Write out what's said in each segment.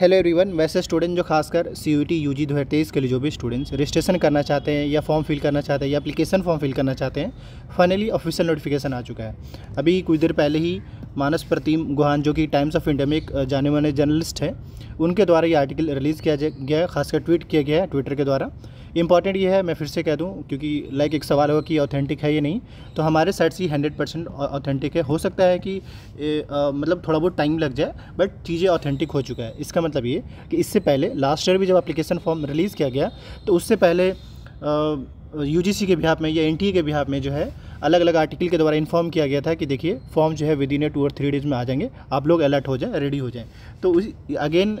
hello everyone वैसे student जो खासकर C U T U G दो हज़ार तेईस के लिए जो भी स्टूडेंट्स रजिस्ट्रेशन करना चाहते हैं या फॉर्म फिल करना चाहते हैं या एप्लीकेशन फॉर्म फिल करना चाहते हैं फाइनली ऑफिशियल नोटिफिकेशन आ चुका है अभी कुछ देर पहले ही मानस प्रतिम गुहान जो कि टाइम्स ऑफ इंडिया में एक जाने माने जर्नलिस्ट हैं उनके द्वारा ये आर्टिकल रिलीज़ किया गया है खासकर ट्वीट किया गया है ट्विटर के द्वारा इंपॉर्टेंट ये है मैं फिर से कह दूँ क्योंकि लाइक एक सवाल होगा कि ऑथेंटिक है ये नहीं तो हमारे साइड से हंड्रेड परसेंट ऑथेंटिक है हो सकता है कि ए, आ, मतलब थोड़ा बहुत टाइम लग जाए बट चीज़ें ऑथेंटिक हो चुका है इसका मतलब ये कि इससे पहले लास्ट ईयर भी जब अप्लीकेशन फॉर्म रिलीज़ किया गया तो उससे पहले यू के बिहार में या एन के बिहार में जो है अलग अलग आर्टिकल के द्वारा इन्फॉर्म किया गया था कि देखिए फॉर्म जो है विद इन ए टू और थ्री डेज में आ जाएंगे आप लोग अलर्ट हो जाए रेडी हो जाएँ तो उस अगेन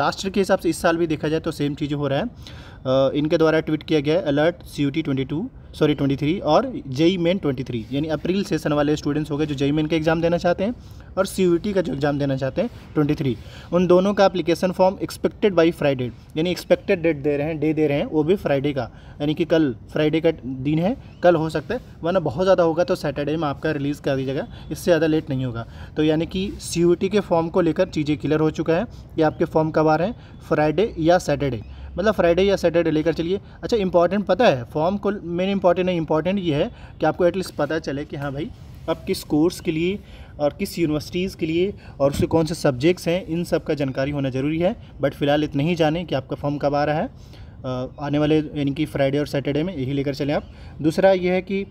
लास्ट ईयर के हिसाब से इस साल भी देखा जाए तो सेम चीज़ हो रहा है इनके द्वारा ट्वीट किया गया alert C U T twenty two sorry twenty three और जेई मेन ट्वेंटी थ्री यानी अप्रैल सेशन वाले स्टूडेंट्स हो गए जो जेई मेन का एग्ज़ाम देना चाहते हैं और सी का जो एग्ज़ाम देना चाहते हैं ट्वेंटी उन दोनों का application form expected by Friday यानी एक्सपेक्टेड डेट दे रहे हैं डे दे रहे हैं वो भी फ्राइडे का यानी कि कल फ्राइडे का दिन है कल हो सकता है वरना बहुत ज़्यादा होगा तो सैटरडे में आपका रिलीज़ कर दीजिएगा इससे ज़्यादा लेट नहीं होगा तो यानी कि सी के फॉर्म को लेकर चीज़ें क्लियर हो चुका है कि आपके फॉर्म कब आ रहे हैं फ्राइडे या सैटरडे मतलब फ्राइडे या सैटरडे लेकर चलिए अच्छा इंपॉर्टेंट पता है फॉर्म को मेन इंपॉर्टेंट नहीं इंपॉर्टेंट ये है कि आपको एटलीस्ट पता चले कि हाँ भाई आप किस कोर्स के लिए और किस यूनिवर्सिटीज़ के लिए और उसके कौन से सब्जेक्ट्स हैं इन सब का जानकारी होना ज़रूरी है बट फिलहाल इतना ही जाने कि आपका फॉर्म कब आ रहा है आने वाले यानी कि फ्राइडे और सैटरडे में यही लेकर चलें आप दूसरा ये है कि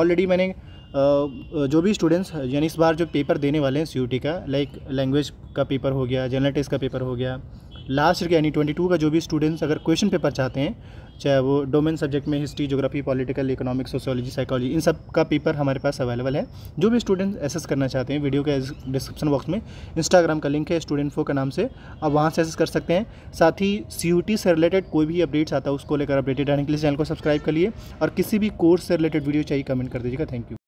ऑलरेडी मैंने जो भी स्टूडेंट्स यानी इस बार जो पेपर देने वाले हैं सी का लाइक लैंग्वेज का पेपर हो गया जनरल टेस्ट का पेपर हो गया लास्ट ईयर यानी ट्वेंटी टू का जो भी स्टूडेंट्स अगर क्वेश्चन पेपर चाहते हैं चाहे वो डोमेन सब्जेक्ट में history geography political economic sociology psychology इन सब का पेपर हमारे पास अवेलेबल है जो भी स्टूडेंट एसेस करना चाहते हैं वीडियो के डिस्क्रिप्शन बॉक्स में इंस्टाग्राम का लिंक है स्टूडेंट फो के नाम से आप वहाँ से एसेस कर सकते हैं साथ ही सी से रिलेटेड कोई भी अपडेट्स आता है उसको लेकर अपडेटेड रहने के लिए चैनल को सब्सक्राइब कर लिए और किसी भी कोर्स से रिलेटेड वीडियो चाहिए कमेंट कर दीजिएगा थैंक यू